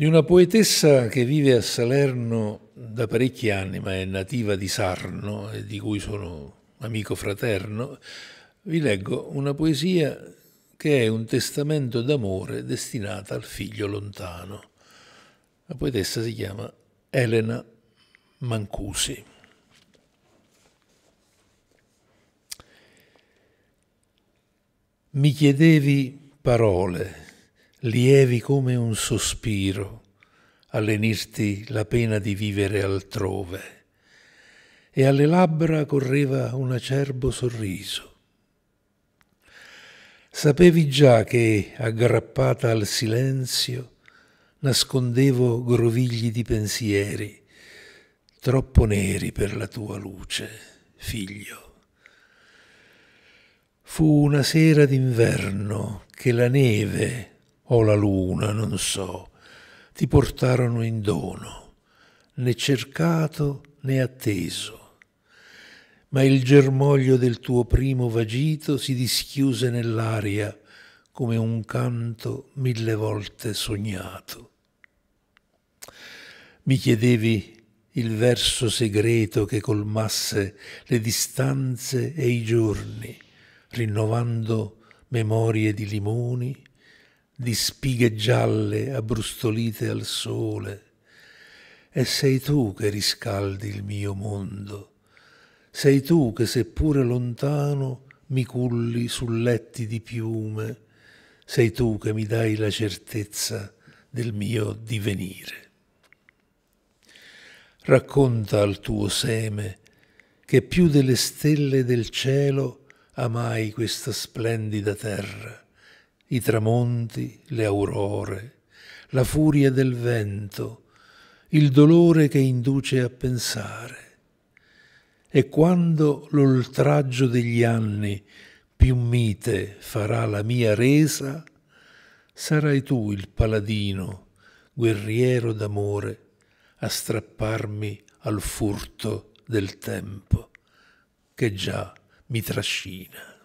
di una poetessa che vive a Salerno da parecchi anni, ma è nativa di Sarno e di cui sono amico fraterno, vi leggo una poesia che è un testamento d'amore destinata al figlio lontano. La poetessa si chiama Elena Mancusi. Mi chiedevi parole lievi come un sospiro, allenirti la pena di vivere altrove, e alle labbra correva un acerbo sorriso. Sapevi già che, aggrappata al silenzio, nascondevo grovigli di pensieri, troppo neri per la tua luce, figlio. Fu una sera d'inverno che la neve, o la luna, non so, ti portarono in dono, né cercato né atteso. Ma il germoglio del tuo primo vagito si dischiuse nell'aria come un canto mille volte sognato. Mi chiedevi il verso segreto che colmasse le distanze e i giorni, rinnovando memorie di limoni, di spighe gialle abbrustolite al sole. E sei tu che riscaldi il mio mondo, sei tu che seppure lontano mi culli su letti di piume, sei tu che mi dai la certezza del mio divenire. Racconta al tuo seme che più delle stelle del cielo amai questa splendida terra i tramonti, le aurore, la furia del vento, il dolore che induce a pensare. E quando l'oltraggio degli anni più mite farà la mia resa, sarai tu il paladino, guerriero d'amore, a strapparmi al furto del tempo che già mi trascina.